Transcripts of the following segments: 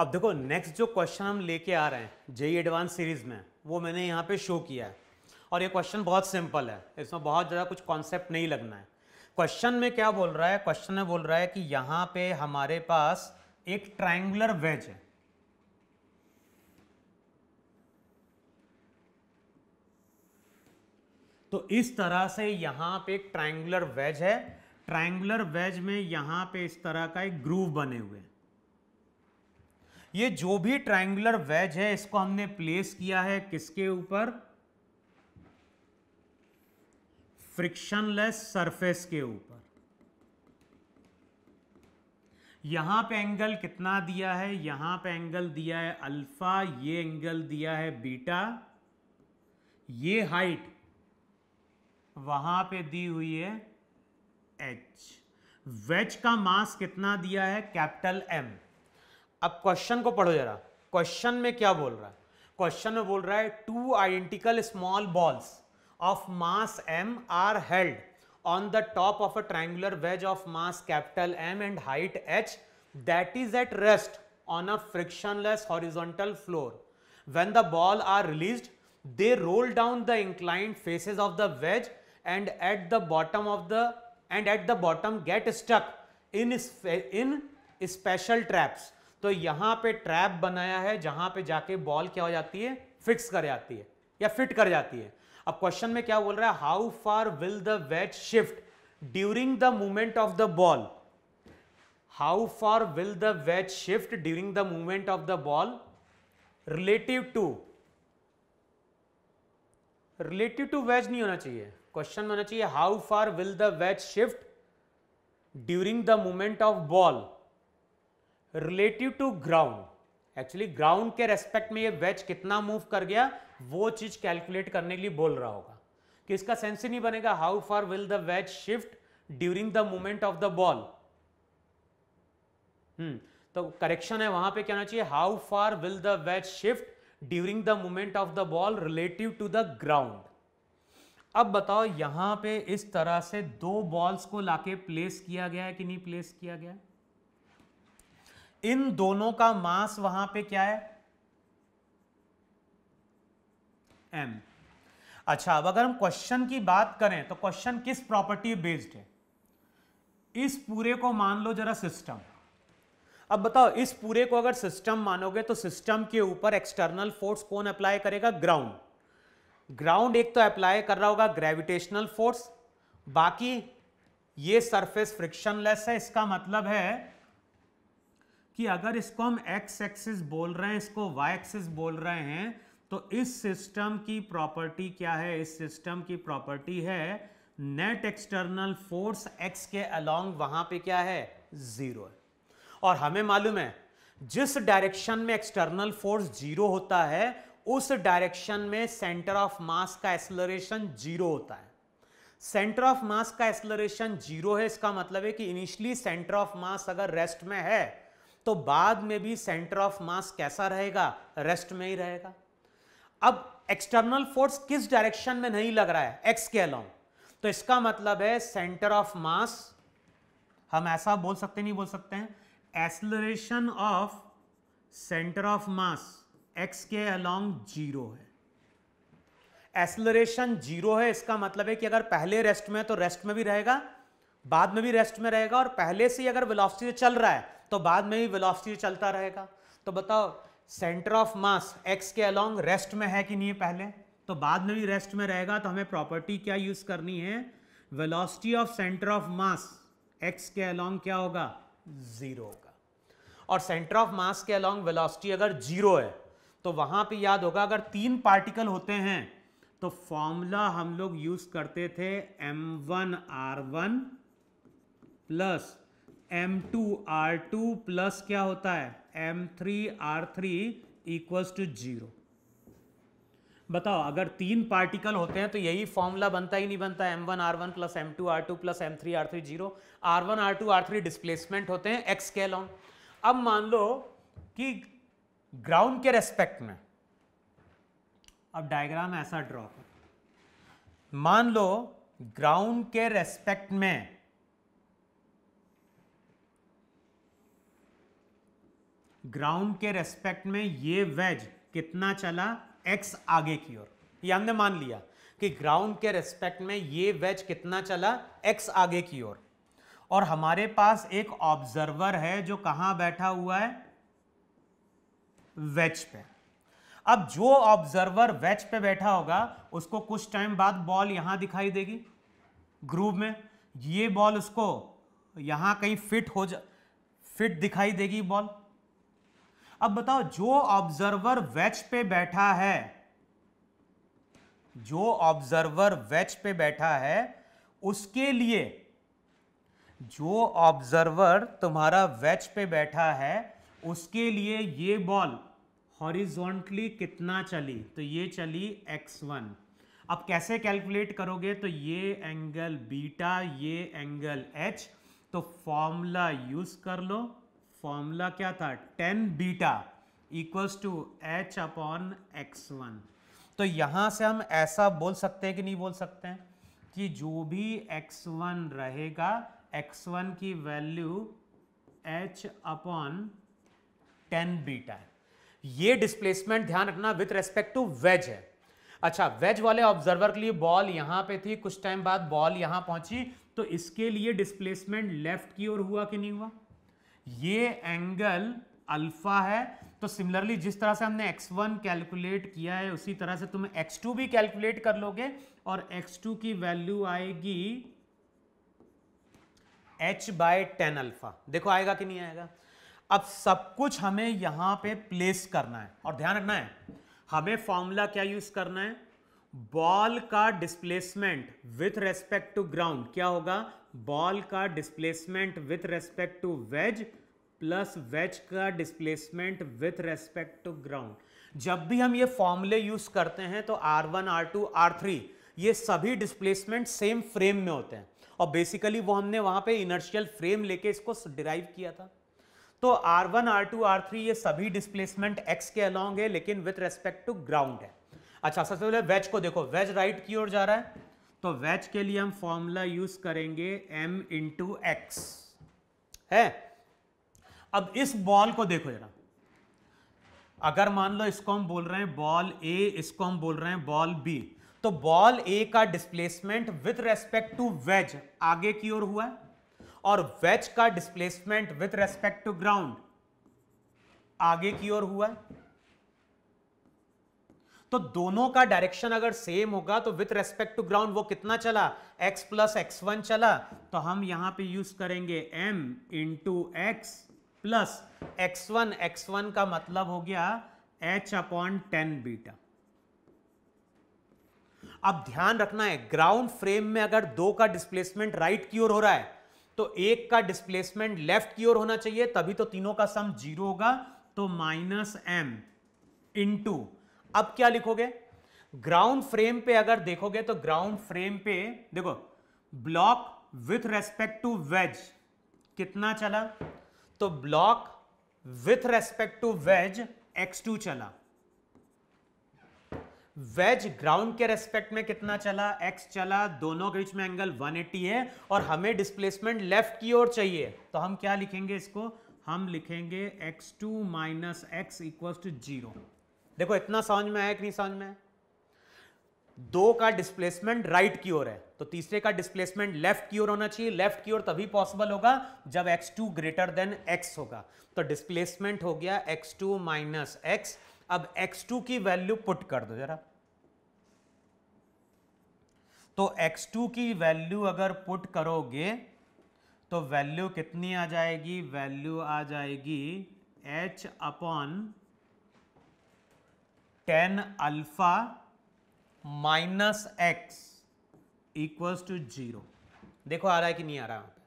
अब देखो नेक्स्ट जो क्वेश्चन हम लेके आ रहे हैं जेई एडवांस सीरीज में वो मैंने यहाँ पे शो किया है और ये क्वेश्चन बहुत सिंपल है इसमें बहुत ज़्यादा कुछ कॉन्सेप्ट नहीं लगना है क्वेश्चन में क्या बोल रहा है क्वेश्चन में बोल रहा है कि यहाँ पे हमारे पास एक ट्राइंगुलर वेज है तो इस तरह से यहाँ पे एक ट्राइंगुलर वेज है ट्राइंगुलर वेज में यहाँ पे इस तरह का एक ग्रूव बने हुए हैं ये जो भी ट्राइंगुलर वेज है इसको हमने प्लेस किया है किसके ऊपर फ्रिक्शनलेस सरफेस के ऊपर यहां पे एंगल कितना दिया है यहां पे एंगल दिया है अल्फा ये एंगल दिया है बीटा ये हाइट वहां पे दी हुई है एच वेज का मास कितना दिया है कैपिटल एम अब क्वेश्चन को पढ़ो जरा क्वेश्चन में क्या बोल रहा है क्वेश्चन में बोल रहा है two identical small balls of mass M are held on the top of a triangular wedge of mass capital M and height H that is at rest on a frictionless horizontal floor when the ball are release they roll down the inclined faces of the wedge and at the bottom of the and at the bottom get stuck in in special traps तो यहां पे trap बनाया है जहां पे जाके ball क्या हो जाती है फिक्स कर जाती है या फिट कर जाती है अब क्वेश्चन में क्या बोल रहा है how far will the wedge shift during the movement of the ball how far will the wedge shift during the movement of the ball relative to relative to wedge नहीं होना चाहिए क्वेश्चन में होना चाहिए how far will the wedge shift during the movement of ball relative to ground actually ground के respect में ये veg कितना मूव कर गया वो चीज कैलकुलेट करने के लिए बोल रहा होगा कि इसका सेंस ही नहीं बनेगा how far will the wedge shift during the movement of the ball तो करेक्शन है वहां पे क्या होना चाहिए how far will the wedge shift during the movement of the ball relative to the ground अब बताओ यहां पे इस तरह से दो बॉल्स को लाके प्लेस किया गया है कि नहीं प्लेस किया गया है इन दोनों का मास वहां पे क्या है एम अच्छा अब अगर हम क्वेश्चन की बात करें तो क्वेश्चन किस प्रॉपर्टी बेस्ड है इस पूरे को मान लो जरा सिस्टम अब बताओ इस पूरे को अगर सिस्टम मानोगे तो सिस्टम के ऊपर एक्सटर्नल फोर्स कौन अप्लाई करेगा ग्राउंड ग्राउंड एक तो अप्लाई कर रहा होगा ग्रेविटेशनल फोर्स बाकी ये सरफेस फ्रिक्शनलेस है इसका मतलब है कि अगर इसको हम एक्स एक्सिस बोल रहे हैं इसको वाई एक्सिस बोल रहे हैं तो इस सिस्टम की प्रॉपर्टी क्या है इस सिस्टम की प्रॉपर्टी है नेट एक्सटर्नल फोर्स एक्स के अलोंग वहां पे क्या है जीरो है और हमें मालूम है जिस डायरेक्शन में एक्सटर्नल फोर्स जीरो होता है उस डायरेक्शन में सेंटर ऑफ मास का एक्सलरेशन जीरो होता है सेंटर ऑफ मास का एक्सलरेशन जीरो है इसका मतलब है कि इनिशियली सेंटर ऑफ मास अगर रेस्ट में है तो बाद में भी सेंटर ऑफ मास कैसा रहेगा रेस्ट में ही रहेगा अब एक्सटर्नल फोर्स किस डायरेक्शन में नहीं लग रहा है एक्स के अलॉन्ग तो इसका मतलब है सेंटर ऑफ मास हम ऐसा बोल सकते नहीं बोल सकते हैं acceleration of centre of mass X के अलॉन्ग जीरो है एसलरेशन जीरो है इसका मतलब है कि अगर पहले रेस्ट में तो रेस्ट में भी रहेगा बाद में भी रेस्ट में रहेगा और पहले से ही अगर वेलोसिटी चल रहा है तो बाद में भी वेलोसिटी चलता रहेगा तो बताओ सेंटर ऑफ मास एक्स के अलोंग रेस्ट में है कि नहीं है पहले तो बाद में भी रेस्ट में रहेगा तो हमें प्रॉपर्टी क्या यूज करनी है velocity of centre of mass X के अलोंग क्या होगा जीरो होगा और सेंटर ऑफ मास के अलोंग वेलोसिटी अगर जीरो है तो वहां पे याद होगा अगर तीन पार्टिकल होते हैं तो फॉर्मूला हम लोग यूज करते थे M one R one plus M two R two plus क्या होता है M three R three equals to zero बताओ अगर तीन पार्टिकल होते हैं तो यही फॉर्मूला बनता ही नहीं बनता M one R one plus M two R two plus M three R three zero R one R two R three displacement होते हैं एक्स के लॉन्ग अब मान लो कि ग्राउंड के रेस्पेक्ट में अब डायग्राम ऐसा ड्रॉ कर मान लो ग्राउंड के रेस्पेक्ट में ग्राउंड के रेस्पेक्ट में ये वेज कितना चला एक्स आगे की ओर ये हमने मान लिया कि ग्राउंड के रेस्पेक्ट में ये वेज कितना चला एक्स आगे की ओर और।, हमारे पास एक ऑब्जर्वर है जो कहां बैठा हुआ है वेज पे अब जो ऑब्जर्वर वेज पे बैठा होगा उसको कुछ टाइम बाद बॉल यहां दिखाई देगी ग्रूव में ये बॉल उसको यहां कहीं फिट हो जा फिट दिखाई देगी बॉल अब बताओ जो ऑब्जर्वर वेच पे बैठा है जो ऑब्जर्वर वेच पे बैठा है उसके लिए जो ऑब्जर्वर तुम्हारा वेच पे बैठा है उसके लिए ये बॉल हॉरिजॉन्टली कितना चली तो ये चली x1 अब कैसे कैलकुलेट करोगे तो ये एंगल बीटा ये एंगल h तो फॉर्मूला यूज कर लो फॉर्मूला क्या था tan beta equals to H upon X one तो यहां से हम ऐसा बोल सकते हैं कि नहीं बोल सकते हैं कि जो भी एक्स वन रहेगा एक्स वन की value H upon tan beta है ये डिस्प्लेसमेंट ध्यान रखना विथ रेस्पेक्ट टू वेज है अच्छा वेज वाले ऑब्जर्वर के लिए बॉल यहाँ पे थी कुछ टाइम बाद बॉल यहां पहुंची तो इसके लिए डिस्प्लेसमेंट लेफ्ट की ओर हुआ कि नहीं हुआ ये एंगल अल्फा है तो सिमिलरली जिस तरह से हमने x1 कैलकुलेट किया है उसी तरह से तुम x2 भी कैलकुलेट कर लोगे और x2 की वैल्यू आएगी h बाय टेन अल्फा देखो आएगा कि नहीं आएगा अब सब कुछ हमें यहां पे प्लेस करना है और ध्यान रखना है हमें फॉर्मूला क्या यूज करना है बॉल का displacement with respect to ground क्या होगा बॉल का displacement with respect to wedge plus wedge का displacement with respect to ground जब भी हम ये फॉर्मूले यूज करते हैं तो R one R two R three ये सभी डिस्प्लेसमेंट सेम फ्रेम में होते हैं और बेसिकली वो हमने वहां पे इनर्शियल फ्रेम लेके इसको डिराइव किया था तो R one R two R three ये सभी डिस्प्लेसमेंट एक्स के अलॉन्ग है लेकिन विथ रेस्पेक्ट टू ग्राउंड है अच्छा सबसे पहले वेज को देखो वेज राइट की ओर जा रहा है तो वेज के लिए हम फॉर्मूला यूज करेंगे एम इंटू एक्स है अब इस बॉल को देखो जरा अगर मान लो इसको हम बोल रहे हैं बॉल ए इसको हम बोल रहे हैं बॉल बी तो बॉल ए का displacement with respect to wedge आगे की ओर हुआ है और वेज का displacement with respect to ground आगे की ओर हुआ है तो दोनों का डायरेक्शन अगर सेम होगा तो विथ रेस्पेक्ट टू ग्राउंड वो कितना चला एक्स प्लस एक्स वन चला तो हम यहां पे यूज करेंगे M into X plus X one X one का मतलब हो गया एच अपॉन टेन बीटा अब ध्यान रखना है ग्राउंड फ्रेम में अगर दो का डिस्प्लेसमेंट राइट की ओर हो रहा है तो एक का डिस्प्लेसमेंट लेफ्ट की ओर होना चाहिए तभी तो तीनों का सम जीरो होगा तो माइनस एम टू अब क्या लिखोगे ग्राउंड फ्रेम पे अगर देखोगे तो ग्राउंड फ्रेम पे देखो block with respect to wedge कितना चला तो block with respect to wedge x2 चला वेज ग्राउंड के रेस्पेक्ट में कितना चला x चला दोनों के बीच में एंगल 180 है और हमें डिस्प्लेसमेंट लेफ्ट की ओर चाहिए तो हम क्या लिखेंगे इसको हम लिखेंगे x2 two minus X equal to zero देखो इतना समझ में आया कि नहीं समझ में आया दो का डिस्प्लेसमेंट राइट की ओर है तो तीसरे का डिस्प्लेसमेंट लेफ्ट की ओर होना चाहिए लेफ्ट की ओर तभी पॉसिबल होगा जब x2 ग्रेटर देन x होगा तो डिस्प्लेसमेंट हो गया x2 टू माइनस एक्स अब x2 की वैल्यू पुट कर दो जरा तो x2 की वैल्यू अगर पुट करोगे तो वैल्यू कितनी आ जाएगी वैल्यू आ जाएगी h upon ten alpha minus X equals to zero देखो आ रहा है कि नहीं आ रहा है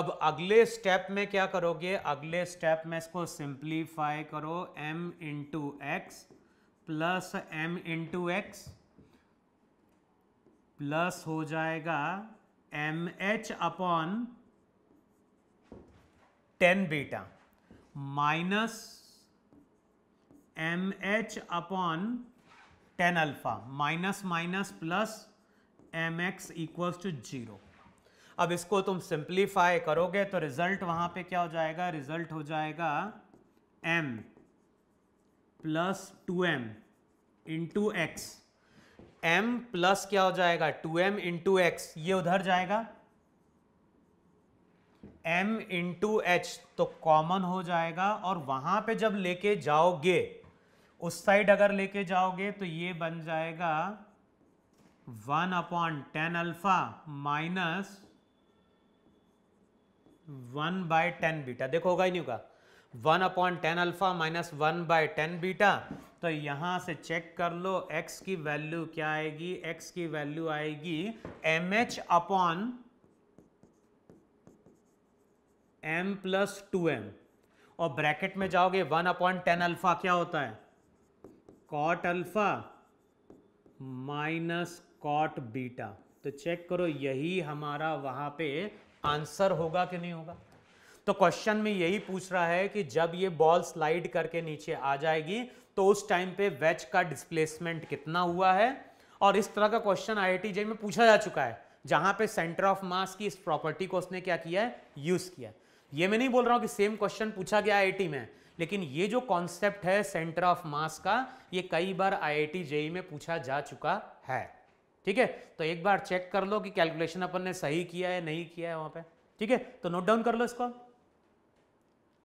अब अगले स्टेप में क्या करोगे अगले स्टेप में इसको सिंप्लीफाई करो m into X plus M into X plus हो जाएगा M H upon tan beta minus M H upon ten alpha minus minus plus M X equal to zero अब इसको तुम सिंप्लीफाई करोगे तो रिजल्ट वहां पे क्या हो जाएगा रिजल्ट हो जाएगा M plus two M into X M plus क्या हो जाएगा टू एम इंटू एक्स ये उधर जाएगा m इंटू एच तो कॉमन हो जाएगा और वहां पे जब लेके जाओगे उस साइड अगर लेके जाओगे तो ये बन जाएगा one upon ten alpha minus one by ten beta देखो होगा ही नहीं होगा one upon ten alpha minus one by ten beta तो यहां से चेक कर लो x की वैल्यू क्या आएगी x की वैल्यू आएगी M H upon M plus two M और ब्रैकेट में जाओगे वन अपॉन टेन अल्फा क्या होता है cot alpha minus cot beta तो चेक करो यही हमारा वहां पे आंसर होगा कि नहीं होगा तो क्वेश्चन में यही पूछ रहा है कि जब ये बॉल स्लाइड करके नीचे आ जाएगी तो उस टाइम पे वेच का डिस्प्लेसमेंट कितना हुआ है और इस तरह का क्वेश्चन आई आई में पूछा जा चुका है जहां पे सेंटर ऑफ मास की इस प्रॉपर्टी को उसने क्या किया है यूज किया ये मैं नहीं बोल रहा हूं कि सेम क्वेश्चन पूछा गया आई में लेकिन ये जो कॉन्सेप्ट है सेंटर ऑफ मास का ये कई बार आईआईटी जेई e में पूछा जा चुका है ठीक है तो एक बार चेक कर लो कि कैलकुलेशन अपन ने सही किया है नहीं किया है वहां पे ठीक है तो नोट डाउन कर लो इसको